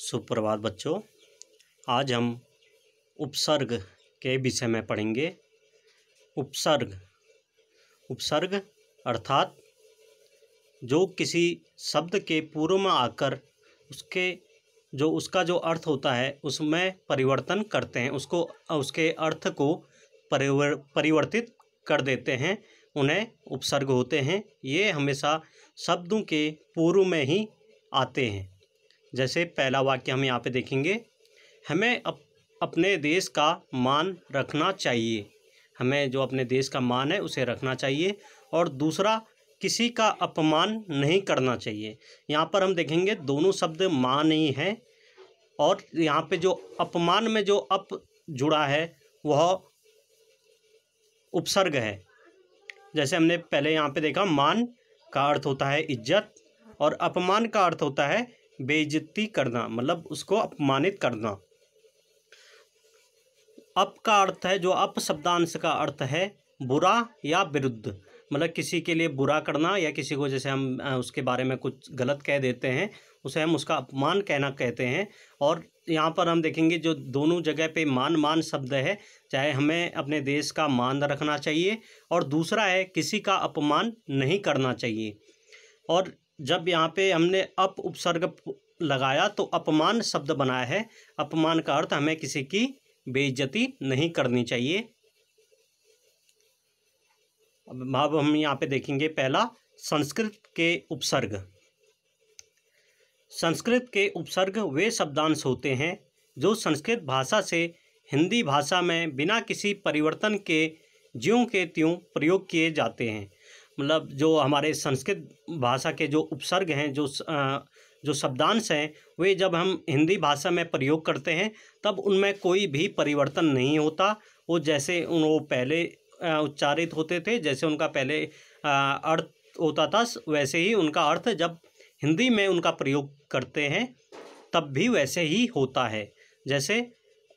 सुप्रभात बच्चों आज हम उपसर्ग के विषय में पढ़ेंगे उपसर्ग उपसर्ग अर्थात जो किसी शब्द के पूर्व में आकर उसके जो उसका जो अर्थ होता है उसमें परिवर्तन करते हैं उसको उसके अर्थ को परिवर परिवर्तित कर देते हैं उन्हें उपसर्ग होते हैं ये हमेशा शब्दों के पूर्व में ही आते हैं जैसे पहला वाक्य हम यहाँ पे देखेंगे हमें अप, अपने देश का मान रखना चाहिए हमें जो अपने देश का मान है उसे रखना चाहिए और दूसरा किसी का अपमान नहीं करना चाहिए यहाँ पर हम देखेंगे दोनों शब्द मान ही हैं और यहाँ पे जो अपमान में जो अप जुड़ा है वह उपसर्ग है जैसे हमने पहले यहाँ पे देखा मान का अर्थ होता है इज्जत और अपमान का अर्थ होता है बेइज्जती करना मतलब उसको अपमानित करना अप का अर्थ है जो अप शब्दांश का अर्थ है बुरा या विरुद्ध मतलब किसी के लिए बुरा करना या किसी को जैसे हम उसके बारे में कुछ गलत कह देते हैं उसे हम उसका अपमान कहना कहते हैं और यहाँ पर हम देखेंगे जो दोनों जगह पे मान मान शब्द है चाहे हमें अपने देश का मान रखना चाहिए और दूसरा है किसी का अपमान नहीं करना चाहिए और जब यहाँ पे हमने अप उपसर्ग लगाया तो अपमान शब्द बनाया है अपमान का अर्थ हमें किसी की बेइज्जती नहीं करनी चाहिए अब हम यहाँ पे देखेंगे पहला संस्कृत के उपसर्ग संस्कृत के उपसर्ग वे शब्दांश होते हैं जो संस्कृत भाषा से हिंदी भाषा में बिना किसी परिवर्तन के ज्यों के त्यों प्रयोग किए जाते हैं मतलब जो हमारे संस्कृत भाषा के जो उपसर्ग हैं जो जो शब्दांश हैं वे जब हम हिंदी भाषा में प्रयोग करते हैं तब उनमें कोई भी परिवर्तन नहीं होता वो जैसे उन वो पहले उच्चारित होते थे जैसे उनका पहले अर्थ होता था वैसे ही उनका अर्थ जब हिंदी में उनका प्रयोग करते हैं तब भी वैसे ही होता है जैसे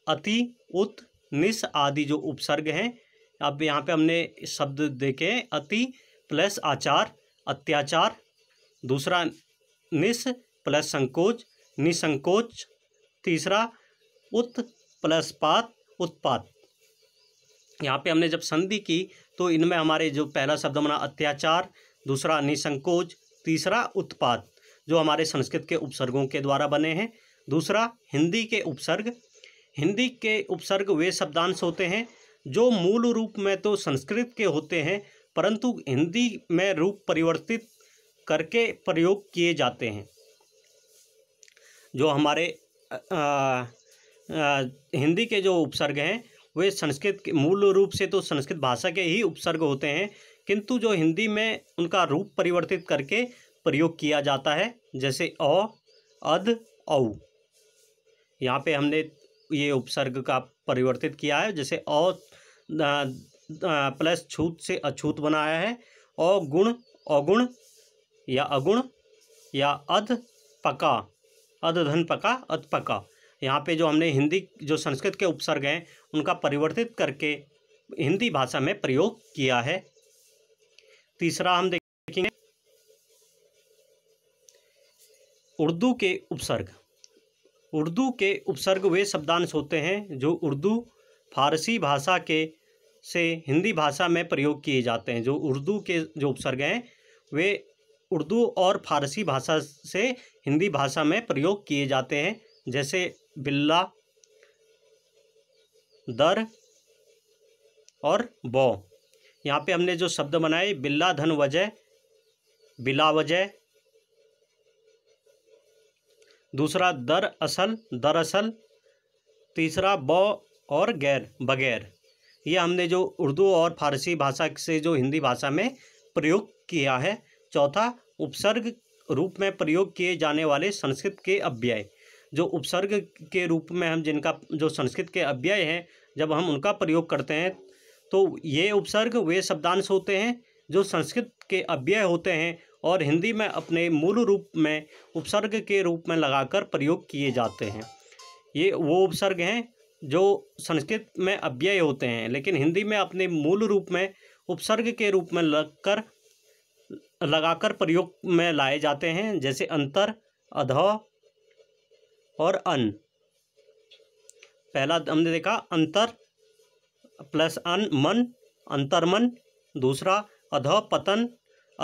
अति उत निस आदि जो उपसर्ग हैं अब यहाँ पे हमने शब्द देखे अति प्लस आचार अत्याचार दूसरा निस प्लस संकोच निसंकोच तीसरा उत् प्लस पात उत्पात यहाँ पे हमने जब संधि की तो इनमें हमारे जो पहला शब्द बना अत्याचार दूसरा निसंकोच तीसरा उत्पात जो हमारे संस्कृत के उपसर्गों के द्वारा बने हैं दूसरा हिंदी के उपसर्ग हिंदी के उपसर्ग वे शब्दांश होते हैं जो मूल रूप में तो संस्कृत के होते हैं परंतु हिंदी में रूप परिवर्तित करके प्रयोग किए जाते हैं जो हमारे आ, आ, हिंदी के जो उपसर्ग हैं वे संस्कृत के मूल रूप से तो संस्कृत भाषा के ही उपसर्ग होते हैं किंतु जो हिंदी में उनका रूप परिवर्तित करके प्रयोग किया जाता है जैसे अ अध औ यहाँ पे हमने ये उपसर्ग का परिवर्तित किया है जैसे अ प्लस छूत से अछूत बनाया है और गुण अगुण या अगुण या अध पका अध धन पका अध पका यहाँ पे जो हमने हिंदी जो संस्कृत के उपसर्ग हैं उनका परिवर्तित करके हिंदी भाषा में प्रयोग किया है तीसरा हम देखेंगे उर्दू के उपसर्ग उर्दू के उपसर्ग वे शब्दांश होते हैं जो उर्दू फारसी भाषा के से हिंदी भाषा में प्रयोग किए जाते हैं जो उर्दू के जो उपसर्ग हैं वे उर्दू और फारसी भाषा से हिंदी भाषा में प्रयोग किए जाते हैं जैसे बिल्ला दर और बौ यहाँ पे हमने जो शब्द बनाए बिल्ला धन वजह बिला वजह दूसरा दर असल दरअसल तीसरा बौ और गैर बगैर ये हमने जो उर्दू और फारसी भाषा से जो हिंदी भाषा में प्रयोग किया है चौथा उपसर्ग रूप में प्रयोग किए जाने वाले संस्कृत के अव्यय जो उपसर्ग के रूप में हम जिनका जो संस्कृत के अव्यय हैं जब हम उनका प्रयोग करते हैं तो ये उपसर्ग वे शब्दांश होते हैं जो संस्कृत के अव्यय होते हैं और हिंदी में अपने मूल रूप में उपसर्ग के रूप में लगाकर प्रयोग किए जाते हैं ये वो उपसर्ग हैं जो संस्कृत में अव्यय होते हैं लेकिन हिंदी में अपने मूल रूप में उपसर्ग के रूप में लगकर लगाकर प्रयोग में लाए जाते हैं जैसे अंतर अध और अन पहला हमने देखा अंतर प्लस अन मन अंतर्मन दूसरा अध पतन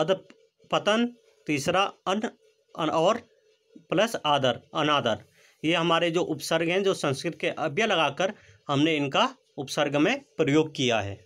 अध पतन तीसरा अन, अन और प्लस आदर अनादर ये हमारे जो उपसर्ग हैं जो संस्कृत के अव्यय लगाकर हमने इनका उपसर्ग में प्रयोग किया है